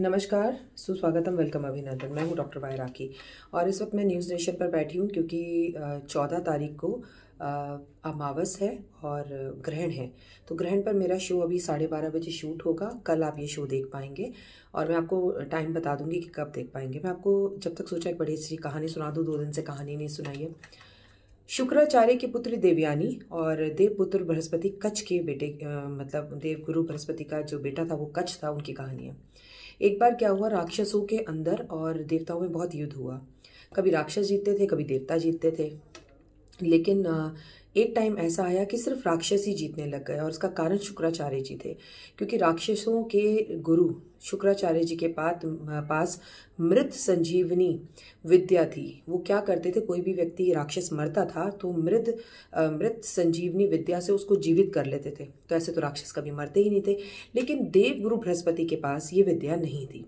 नमस्कार सुस्वागतम वेलकम अभिनंदन मैं हूँ डॉक्टर वाय राखी और इस वक्त मैं न्यूज़ नेशन पर बैठी हूँ क्योंकि चौदह तारीख को अमावस है और ग्रहण है तो ग्रहण पर मेरा शो अभी साढ़े बारह बजे शूट होगा कल आप ये शो देख पाएंगे और मैं आपको टाइम बता दूंगी कि कब देख पाएंगे मैं आपको जब तक सोचा एक बड़ी सी कहानी सुना दूँ दो दिन से कहानी नहीं सुनाई है शुक्राचार्य के पुत्र देवयानी और देवपुत्र बृहस्पति कच्छ के बेटे मतलब देवगुरु बृहस्पति का जो बेटा था वो कच्छ था उनकी कहानी है एक बार क्या हुआ राक्षसों के अंदर और देवताओं में बहुत युद्ध हुआ कभी राक्षस जीतते थे कभी देवता जीतते थे लेकिन एक टाइम ऐसा आया कि सिर्फ राक्षस ही जीतने लग गए और इसका कारण शुक्राचार्य जी थे क्योंकि राक्षसों के गुरु शुक्राचार्य जी के पास पास मृत संजीवनी विद्या थी वो क्या करते थे कोई भी व्यक्ति राक्षस मरता था तो मृत मृत संजीवनी विद्या से उसको जीवित कर लेते थे तो ऐसे तो राक्षस कभी मरते ही नहीं थे लेकिन देवगुरु बृहस्पति के पास ये विद्या नहीं थी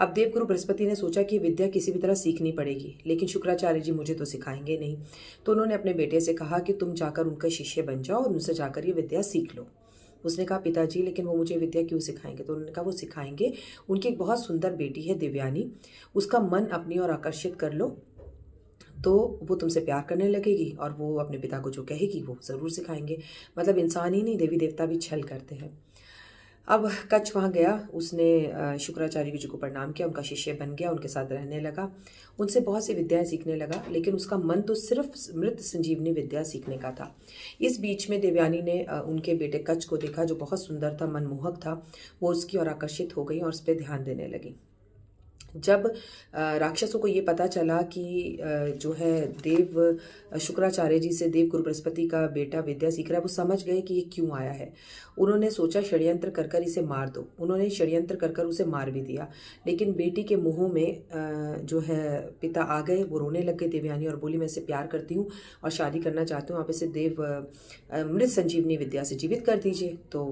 अब देवगुरु बृहस्पति ने सोचा कि विद्या किसी भी तरह सीखनी पड़ेगी लेकिन शुक्राचार्य जी मुझे तो सिखाएंगे नहीं तो उन्होंने अपने बेटे से कहा कि तुम जाकर उनका शिष्य बन जाओ और उनसे जाकर ये विद्या सीख लो उसने कहा पिताजी लेकिन वो मुझे विद्या क्यों सिखाएंगे तो उन्होंने कहा वो सिखाएंगे उनकी एक बहुत सुंदर बेटी है दिव्यानी उसका मन अपनी ओर आकर्षित कर लो तो वो तुमसे प्यार करने लगेगी और वो अपने पिता को जो कहेगी वो ज़रूर सिखाएंगे मतलब इंसान ही नहीं देवी देवता भी छल करते हैं अब कच्छ वहाँ गया उसने शुक्राचार्य जी को प्रणाम किया उनका शिष्य बन गया उनके साथ रहने लगा उनसे बहुत सी विद्याएं सीखने लगा लेकिन उसका मन तो सिर्फ मृत संजीवनी विद्या सीखने का था इस बीच में देवयानी ने उनके बेटे कच्छ को देखा जो बहुत सुंदर था मनमोहक था वो उसकी ओर आकर्षित हो गई और उस पर ध्यान देने लगी जब राक्षसों को ये पता चला कि जो है देव शुक्राचार्य जी से देव गुरु बृहस्पति का बेटा विद्या सीख रहा है वो समझ गए कि ये क्यों आया है उन्होंने सोचा षड्यंत्र कर कर इसे मार दो उन्होंने षड्यंत्र कर कर उसे मार भी दिया लेकिन बेटी के मुंह में जो है पिता आ गए वो रोने लग गए देवयानी और बोली मैं इसे प्यार करती हूँ और शादी करना चाहती हूँ आप इसे देव मृत संजीवनी विद्या से जीवित कर दीजिए तो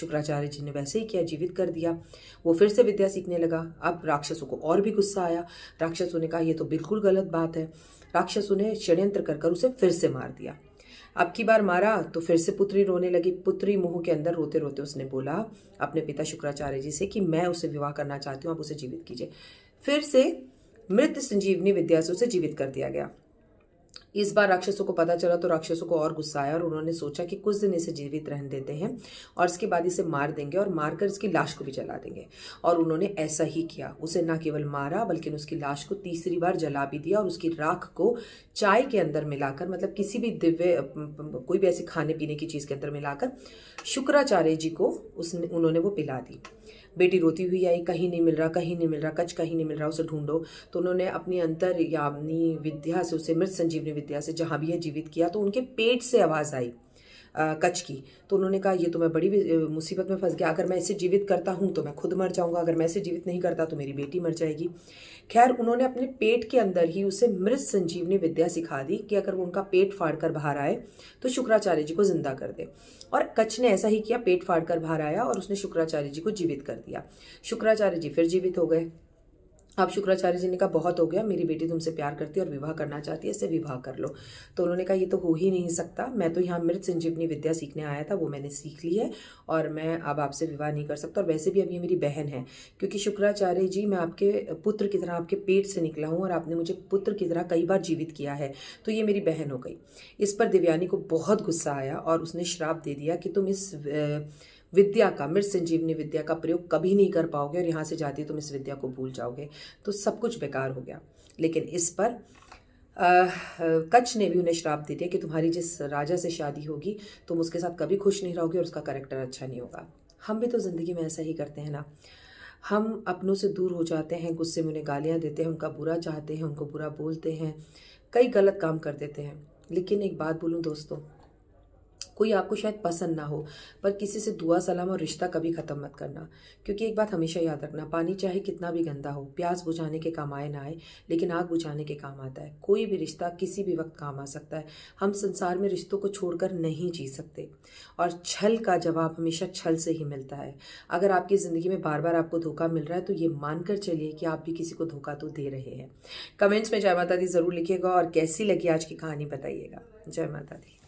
शुक्राचार्य जी ने वैसे ही किया जीवित कर दिया वो फिर से विद्या सीखने लगा अब राक्षसों को और भी गुस्सा आया राक्षसों ने कहा यह तो बिल्कुल गलत बात है राक्षसों ने षड्यंत्र कर कर उसे फिर से मार दिया अब की बार मारा तो फिर से पुत्री रोने लगी पुत्री मोह के अंदर रोते रोते उसने बोला अपने पिता शुक्राचार्य जी से कि मैं उसे विवाह करना चाहती हूँ आप उसे जीवित कीजिए फिर से मृत संजीवनी विद्या से उसे जीवित कर दिया गया इस बार राक्षसों को पता चला तो राक्षसों को और गुस्सा आया और उन्होंने सोचा कि कुछ दिन इसे जीवित रहने देते हैं और इसके बाद इसे मार देंगे और मारकर इसकी लाश को भी जला देंगे और उन्होंने ऐसा ही किया उसे ना केवल मारा बल्कि उसकी लाश को तीसरी बार जला भी दिया और उसकी राख को चाय के अंदर मिलाकर मतलब किसी भी दिव्य कोई भी ऐसे खाने पीने की चीज़ के अंदर मिलाकर शुक्राचार्य जी को उसने उन्होंने वो पिला दी बेटी रोती हुई आई कहीं नहीं मिल रहा कहीं नहीं मिल रहा कच कहीं नहीं मिल रहा उसे ढूंढो तो उन्होंने अपनी अंतर या अपनी विद्या से उसे मृत संजीवनी विद्या से जहाँ भी है जीवित किया तो उनके पेट से आवाज़ आई कच्छ की तो उन्होंने कहा ये तो मैं बड़ी मुसीबत में फंस गया अगर मैं इसे जीवित करता हूँ तो मैं खुद मर जाऊँगा अगर मैं इसे जीवित नहीं करता तो मेरी बेटी मर जाएगी खैर उन्होंने अपने पेट के अंदर ही उसे मृत संजीवनी विद्या सिखा दी कि अगर वो उनका पेट फाड़कर बाहर आए तो शुक्राचार्य जी को जिंदा कर दे और कच्छ ने ऐसा ही किया पेट फाड़कर बाहर आया और उसने शुक्राचार्य जी को जीवित कर दिया शुक्राचार्य जी फिर जीवित हो गए अब शुक्राचार्य जी ने कहा बहुत हो गया मेरी बेटी तुमसे प्यार करती है और विवाह करना चाहती है इससे विवाह कर लो तो उन्होंने कहा ये तो हो ही नहीं सकता मैं तो यहाँ मृत संजीवनी विद्या सीखने आया था वो मैंने सीख ली है और मैं अब आपसे विवाह नहीं कर सकता और वैसे भी अब ये मेरी बहन है क्योंकि शुक्राचार्य जी मैं आपके पुत्र की तरह आपके पेट से निकला हूँ और आपने मुझे पुत्र की तरह कई बार जीवित किया है तो ये मेरी बहन हो गई इस पर दिव्यानी को बहुत गुस्सा आया और उसने श्राप दे दिया कि तुम इस विद्या का मृत संजीवनी विद्या का प्रयोग कभी नहीं कर पाओगे और यहाँ से जाती तुम इस विद्या को भूल जाओगे तो सब कुछ बेकार हो गया लेकिन इस पर कच्छ ने भी उन्हें श्राप दे दिया कि तुम्हारी जिस राजा से शादी होगी तुम उसके साथ कभी खुश नहीं रहोगे और उसका करेक्टर अच्छा नहीं होगा हम भी तो ज़िंदगी में ऐसा ही करते हैं ना हम अपनों से दूर हो जाते हैं गुस्से में उन्हें गालियाँ देते हैं उनका बुरा चाहते हैं उनको बुरा बोलते हैं कई गलत काम कर देते हैं लेकिन एक बात बोलूँ दोस्तों कोई आपको शायद पसंद ना हो पर किसी से दुआ सलाम और रिश्ता कभी ख़त्म मत करना क्योंकि एक बात हमेशा याद रखना पानी चाहे कितना भी गंदा हो प्यास बुझाने के काम आए ना आए लेकिन आग बुझाने के काम आता है कोई भी रिश्ता किसी भी वक्त काम आ सकता है हम संसार में रिश्तों को छोड़कर नहीं जी सकते और छल का जवाब हमेशा छल से ही मिलता है अगर आपकी ज़िंदगी में बार बार आपको धोखा मिल रहा है तो ये मानकर चलिए कि आप भी किसी को धोखा तो दे रहे हैं कमेंट्स में जय माता दी ज़रूर लिखिएगा और कैसी लगी आज की कहानी बताइएगा जय माता दी